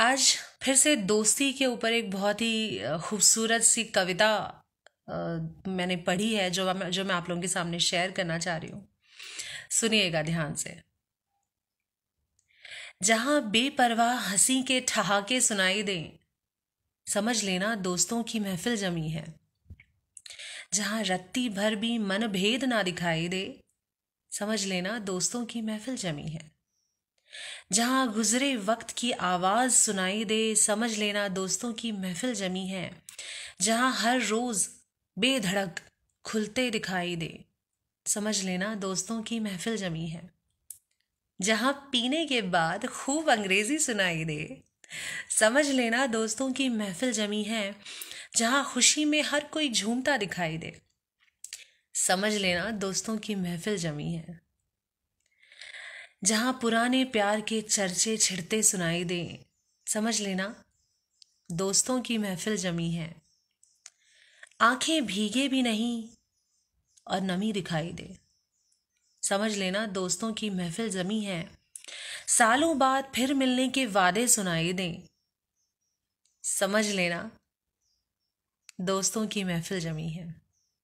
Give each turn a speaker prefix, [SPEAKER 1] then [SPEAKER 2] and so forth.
[SPEAKER 1] आज फिर से दोस्ती के ऊपर एक बहुत ही खूबसूरत सी कविता मैंने पढ़ी है जो मैं जो मैं आप लोगों के सामने शेयर करना चाह रही हूँ सुनिएगा ध्यान से जहां बेपरवाह हंसी के ठहाके सुनाई दें समझ लेना दोस्तों की महफिल जमी है जहां रत्ती भर भी मन भेद ना दिखाई दे समझ लेना दोस्तों की महफिल जमी है जहाँ गुजरे वक्त की आवाज़ सुनाई दे समझ लेना दोस्तों की महफिल जमी है जहाँ हर रोज़ बेधड़क खुलते दिखाई दे समझ लेना दोस्तों की महफिल जमी है जहाँ पीने के बाद खूब अंग्रेज़ी सुनाई दे समझ लेना दोस्तों की महफिल जमी है जहाँ खुशी में हर कोई झूमता दिखाई दे समझ लेना दोस्तों की महफिल जमी है जहां पुराने प्यार के चर्चे छिड़ते सुनाई दें समझ लेना दोस्तों की महफिल जमी है आंखें भीगे भी नहीं और नमी दिखाई दे समझ लेना दोस्तों की महफिल जमी है सालों बाद फिर मिलने के वादे सुनाई दें समझ लेना दोस्तों की महफिल जमी है